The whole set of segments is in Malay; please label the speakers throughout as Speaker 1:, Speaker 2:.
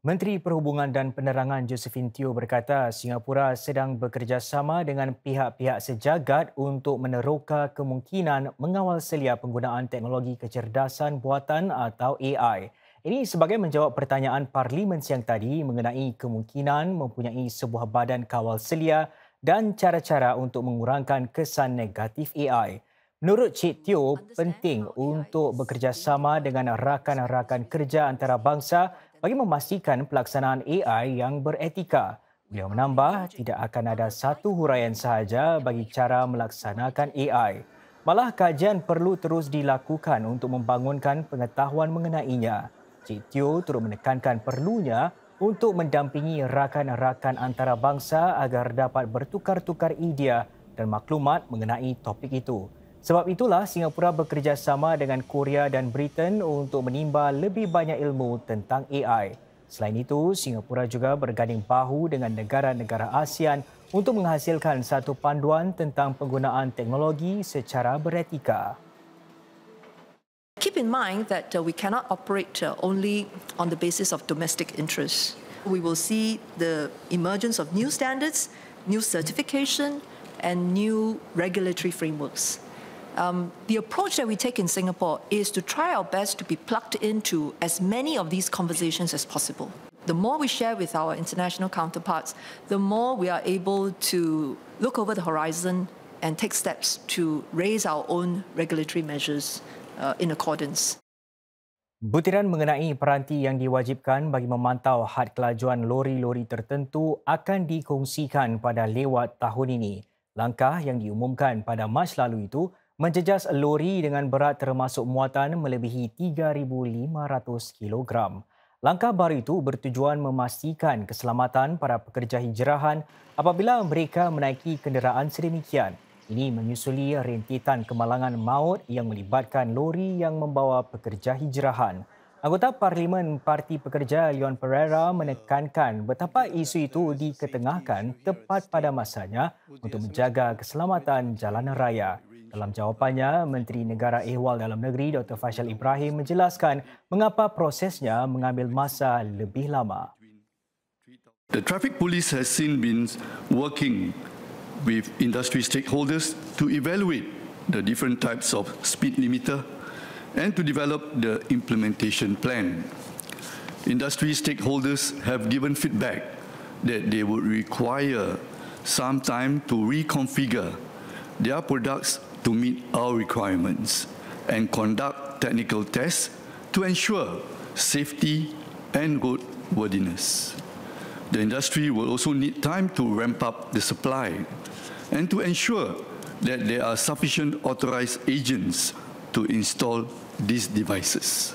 Speaker 1: Menteri Perhubungan dan Penerangan Josephine Teo berkata Singapura sedang bekerjasama dengan pihak-pihak sejagat untuk meneroka kemungkinan mengawal selia penggunaan teknologi kecerdasan buatan atau AI. Ini sebagai menjawab pertanyaan Parlimen siang tadi mengenai kemungkinan mempunyai sebuah badan kawal selia dan cara-cara untuk mengurangkan kesan negatif AI. Menurut Cik Teo, penting untuk bekerjasama dengan rakan-rakan kerja antarabangsa bagi memastikan pelaksanaan AI yang beretika. Beliau menambah, tidak akan ada satu huraian sahaja bagi cara melaksanakan AI. Malah kajian perlu terus dilakukan untuk membangunkan pengetahuan mengenainya. Cik Tio turut menekankan perlunya untuk mendampingi rakan-rakan antarabangsa agar dapat bertukar-tukar idea dan maklumat mengenai topik itu. Sebab itulah Singapura bekerjasama dengan Korea dan Britain untuk menimba lebih banyak ilmu tentang AI. Selain itu, Singapura juga berganding bahu dengan negara-negara ASEAN untuk menghasilkan satu panduan tentang penggunaan teknologi secara beretika.
Speaker 2: Keep in mind that uh, we cannot operate uh, only on the basis of domestic interests. We will see the emergence of new standards, new certification and new regulatory frameworks. um, the approach that we take in Singapore is to try our best to be plugged into as many of these conversations as possible. The more we share with our international counterparts, the more we are able to look over the horizon and take steps to raise our own regulatory measures uh, in accordance.
Speaker 1: Butiran mengenai peranti yang diwajibkan bagi memantau had kelajuan lori-lori tertentu akan dikongsikan pada lewat tahun ini. Langkah yang diumumkan pada Mac lalu itu menjejas lori dengan berat termasuk muatan melebihi 3,500 kg. Langkah baru itu bertujuan memastikan keselamatan para pekerja hijrahan apabila mereka menaiki kenderaan sedemikian. Ini menyusuli rentetan kemalangan maut yang melibatkan lori yang membawa pekerja hijrahan. Anggota Parlimen Parti Pekerja Leon Pereira menekankan betapa isu itu diketengahkan tepat pada masanya untuk menjaga keselamatan jalan raya. Dalam jawapannya, Menteri Negara Ehwal Dalam Negeri Dr. Faisal Ibrahim menjelaskan mengapa prosesnya mengambil masa lebih lama.
Speaker 2: The traffic police has since been working with industry stakeholders to evaluate the different types of speed limiter and to develop the implementation plan. Industry stakeholders have given feedback that they would require some time to reconfigure their products to meet our requirements and conduct technical tests to ensure safety and good worthiness, The industry will also need time to ramp up the supply and to ensure that there are sufficient authorised agents to install these devices.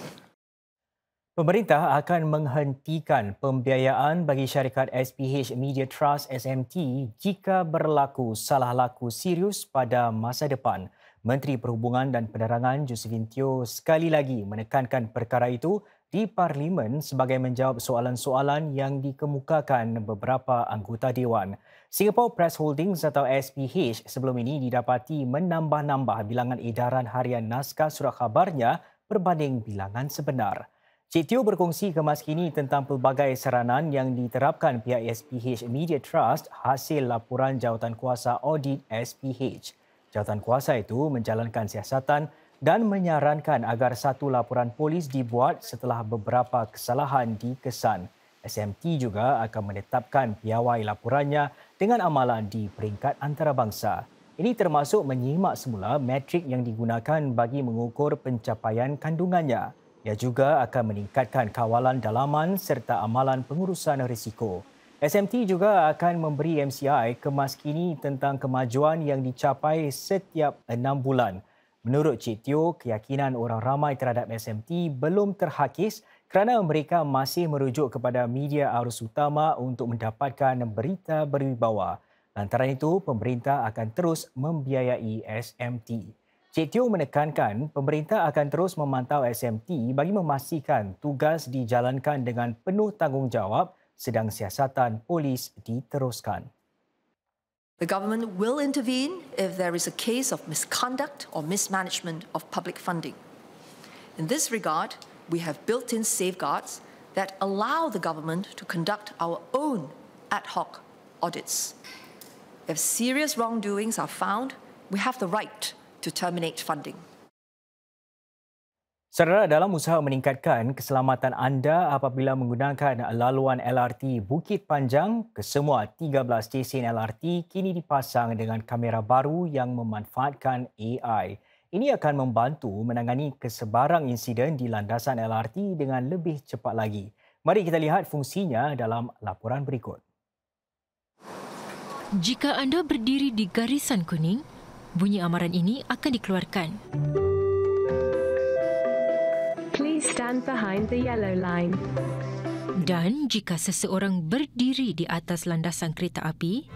Speaker 1: Pemerintah akan menghentikan pembiayaan bagi syarikat SPH Media Trust SMT jika berlaku salah laku serius pada masa depan. Menteri Perhubungan dan Penerangan Josephine Teo sekali lagi menekankan perkara itu di Parlimen sebagai menjawab soalan-soalan yang dikemukakan beberapa anggota Dewan. Singapore Press Holdings atau SPH sebelum ini didapati menambah-nambah bilangan edaran harian naskah surat khabarnya berbanding bilangan sebenar. Cik Tio berkongsi kemaskini tentang pelbagai saranan yang diterapkan pihak SPH Media Trust hasil laporan jawatan kuasa audit SPH. Jawatan kuasa itu menjalankan siasatan dan menyarankan agar satu laporan polis dibuat setelah beberapa kesalahan dikesan. SMT juga akan menetapkan piawai laporannya dengan amalan di peringkat antarabangsa. Ini termasuk menyimak semula metrik yang digunakan bagi mengukur pencapaian kandungannya. Ia juga akan meningkatkan kawalan dalaman serta amalan pengurusan risiko. SMT juga akan memberi MCI kemas kini tentang kemajuan yang dicapai setiap enam bulan. Menurut Cik Tio, keyakinan orang ramai terhadap SMT belum terhakis kerana mereka masih merujuk kepada media arus utama untuk mendapatkan berita berwibawa. Lantaran itu, pemerintah akan terus membiayai SMT. Cik Teo menekankan pemerintah akan terus memantau SMT bagi memastikan tugas dijalankan dengan penuh tanggungjawab sedang siasatan polis diteruskan.
Speaker 2: The government will intervene if there is a case of misconduct or mismanagement of public funding. In this regard, we have built-in safeguards that allow the government to conduct our own ad hoc audits. If serious wrongdoings are found, we have the right to terminate funding.
Speaker 1: Saudara, dalam usaha meningkatkan keselamatan anda apabila menggunakan laluan LRT Bukit Panjang, kesemua 13 stesen LRT kini dipasang dengan kamera baru yang memanfaatkan AI. Ini akan membantu menangani kesebarang insiden di landasan LRT dengan lebih cepat lagi. Mari kita lihat fungsinya dalam laporan berikut.
Speaker 3: Jika anda berdiri di garisan kuning, bunyi amaran ini akan dikeluarkan. Please stand behind the yellow line. Dan jika seseorang berdiri di atas landasan kereta api,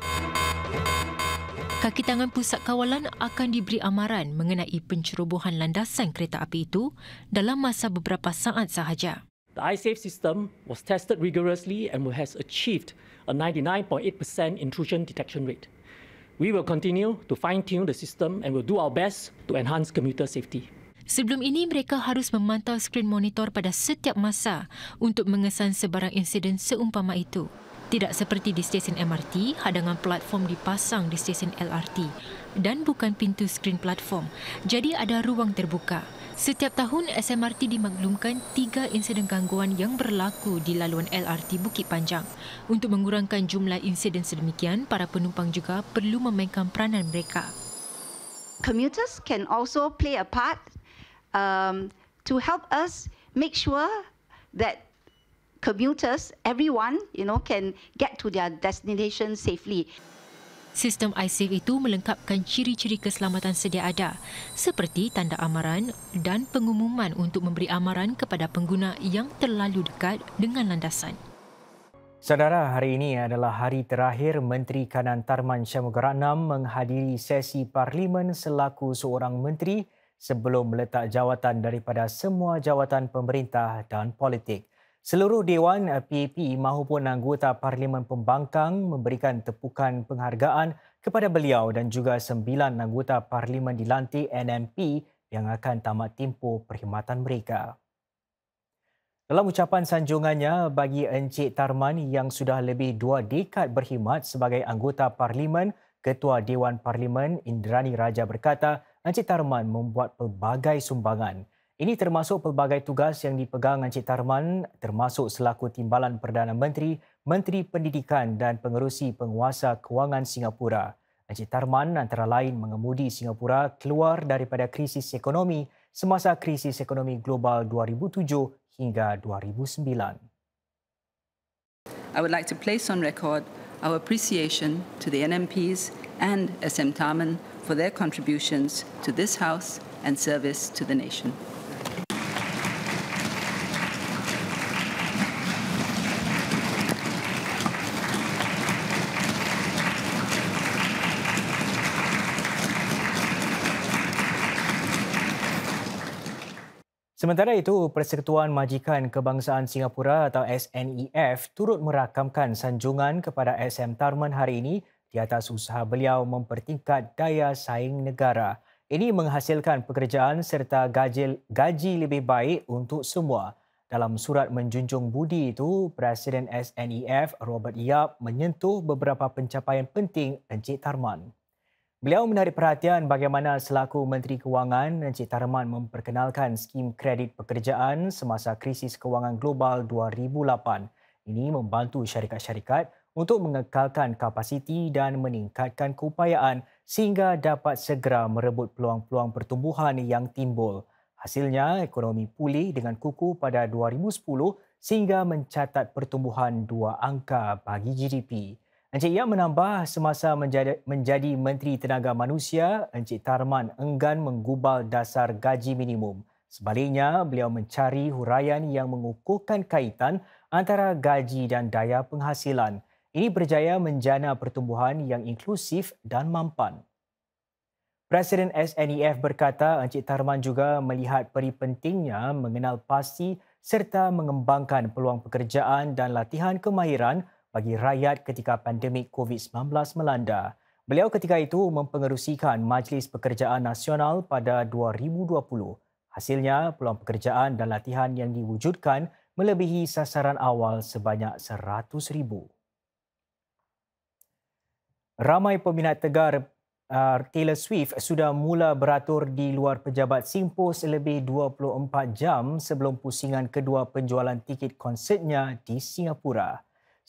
Speaker 3: kaki tangan pusat kawalan akan diberi amaran mengenai pencerobohan landasan kereta api itu dalam masa beberapa saat sahaja.
Speaker 2: The iSafe system was tested rigorously and has achieved a 99.8% intrusion detection rate. We will continue to fine-tune the system and will do our best to enhance commuter safety.
Speaker 3: Sebelum ini, mereka harus memantau skrin monitor pada setiap masa untuk mengesan sebarang insiden seumpama itu. Tidak seperti di stesen MRT, hadangan platform dipasang di stesen LRT dan bukan pintu skrin platform. Jadi ada ruang terbuka. Setiap tahun, SMRT dimaklumkan tiga insiden gangguan yang berlaku di laluan LRT Bukit Panjang. Untuk mengurangkan jumlah insiden sedemikian, para penumpang juga perlu memainkan peranan mereka. Commuters
Speaker 2: can also play a part um, to help us make sure
Speaker 3: that commuters, everyone, you know, can get to their destination safely. Sistem iSafe itu melengkapkan ciri-ciri keselamatan sedia ada seperti tanda amaran dan pengumuman untuk memberi amaran kepada pengguna yang terlalu dekat dengan landasan.
Speaker 1: Saudara, hari ini adalah hari terakhir Menteri Kanan Tarman Shamugaranam menghadiri sesi parlimen selaku seorang menteri sebelum meletak jawatan daripada semua jawatan pemerintah dan politik. Seluruh Dewan PAP eh, mahupun anggota Parlimen Pembangkang memberikan tepukan penghargaan kepada beliau dan juga sembilan anggota Parlimen dilantik NMP yang akan tamat tempoh perkhidmatan mereka. Dalam ucapan sanjungannya bagi Encik Tarman yang sudah lebih dua dekad berkhidmat sebagai anggota Parlimen, Ketua Dewan Parlimen Indrani Raja berkata, Encik Tarman membuat pelbagai sumbangan. Ini termasuk pelbagai tugas yang dipegang Encik Tarman termasuk selaku Timbalan Perdana Menteri, Menteri Pendidikan dan Pengerusi Penguasa Kewangan Singapura. Encik Tarman antara lain mengemudi Singapura keluar daripada krisis ekonomi semasa krisis ekonomi global 2007 hingga 2009.
Speaker 2: I would like to place on record our appreciation to the NMPs and SM Tarman for their contributions to this house and service to the nation.
Speaker 1: Sementara itu, Persekutuan Majikan Kebangsaan Singapura atau SNEF turut merakamkan sanjungan kepada SM Tarman hari ini di atas usaha beliau mempertingkat daya saing negara. Ini menghasilkan pekerjaan serta gaji, gaji lebih baik untuk semua. Dalam surat menjunjung budi itu, Presiden SNEF Robert Yap menyentuh beberapa pencapaian penting Encik Tarman. Beliau menarik perhatian bagaimana selaku Menteri Kewangan Encik Tarman memperkenalkan skim kredit pekerjaan semasa krisis kewangan global 2008. Ini membantu syarikat-syarikat untuk mengekalkan kapasiti dan meningkatkan keupayaan sehingga dapat segera merebut peluang-peluang pertumbuhan yang timbul. Hasilnya, ekonomi pulih dengan kuku pada 2010 sehingga mencatat pertumbuhan dua angka bagi GDP. Encik Yap menambah semasa menjadi, menjadi Menteri Tenaga Manusia, Encik Tarman enggan menggubal dasar gaji minimum. Sebaliknya, beliau mencari huraian yang mengukuhkan kaitan antara gaji dan daya penghasilan. Ini berjaya menjana pertumbuhan yang inklusif dan mampan. Presiden SNEF berkata Encik Tarman juga melihat peri pentingnya mengenal pasti serta mengembangkan peluang pekerjaan dan latihan kemahiran bagi rakyat ketika pandemik COVID-19 melanda. Beliau ketika itu mempengerusikan Majlis Pekerjaan Nasional pada 2020. Hasilnya, peluang pekerjaan dan latihan yang diwujudkan melebihi sasaran awal sebanyak 100 ribu. Ramai peminat tegar uh, Taylor Swift sudah mula beratur di luar pejabat Simpos lebih 24 jam sebelum pusingan kedua penjualan tiket konsertnya di Singapura.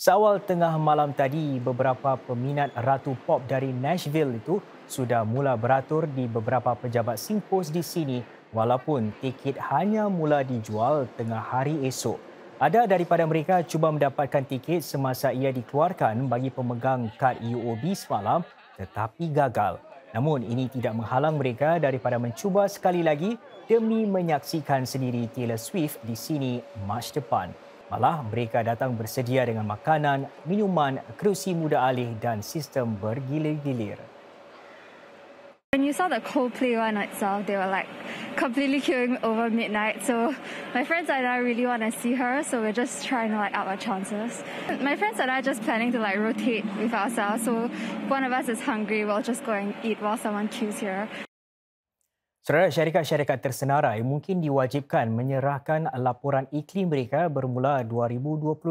Speaker 1: Seawal tengah malam tadi, beberapa peminat ratu pop dari Nashville itu sudah mula beratur di beberapa pejabat simpos di sini walaupun tiket hanya mula dijual tengah hari esok. Ada daripada mereka cuba mendapatkan tiket semasa ia dikeluarkan bagi pemegang kad UOB semalam tetapi gagal. Namun ini tidak menghalang mereka daripada mencuba sekali lagi demi menyaksikan sendiri Taylor Swift di sini Mac depan. Malah mereka datang bersedia dengan makanan, minuman, kerusi muda alih dan sistem bergilir-gilir.
Speaker 2: When you saw the Coldplay one itself, they were like completely queuing over midnight. So my friends and I really want to see her. So we're just trying to like up our chances. My friends and I just planning to like rotate with ourselves. So if one of us is hungry, we'll just go and eat while someone queues here.
Speaker 1: Terhadap syarikat-syarikat tersenarai mungkin diwajibkan menyerahkan laporan iklim mereka bermula 2025.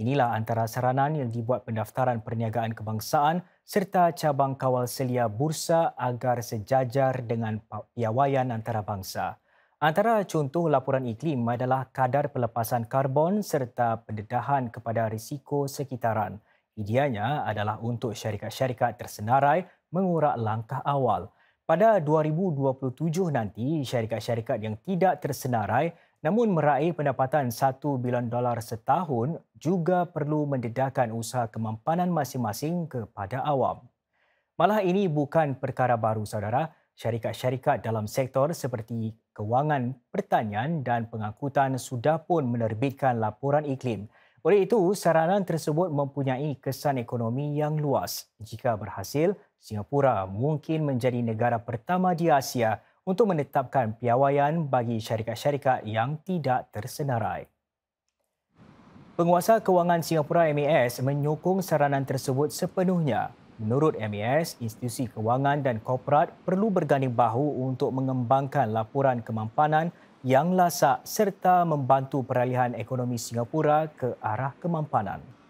Speaker 1: Inilah antara saranan yang dibuat pendaftaran perniagaan kebangsaan serta cabang kawal selia bursa agar sejajar dengan piawaian antarabangsa. Antara contoh laporan iklim adalah kadar pelepasan karbon serta pendedahan kepada risiko sekitaran. Idianya adalah untuk syarikat-syarikat tersenarai mengurak langkah awal. Pada 2027 nanti, syarikat-syarikat yang tidak tersenarai namun meraih pendapatan 1 bilion dolar setahun juga perlu mendedahkan usaha kemampanan masing-masing kepada awam. Malah ini bukan perkara baru, saudara. Syarikat-syarikat dalam sektor seperti kewangan, pertanian dan pengangkutan sudah pun menerbitkan laporan iklim. Oleh itu, saranan tersebut mempunyai kesan ekonomi yang luas. Jika berhasil, Singapura mungkin menjadi negara pertama di Asia untuk menetapkan piawaian bagi syarikat-syarikat yang tidak tersenarai. Penguasa Kewangan Singapura MAS menyokong saranan tersebut sepenuhnya. Menurut MAS, institusi kewangan dan korporat perlu berganding bahu untuk mengembangkan laporan kemampanan yang lasak serta membantu peralihan ekonomi Singapura ke arah kemampanan.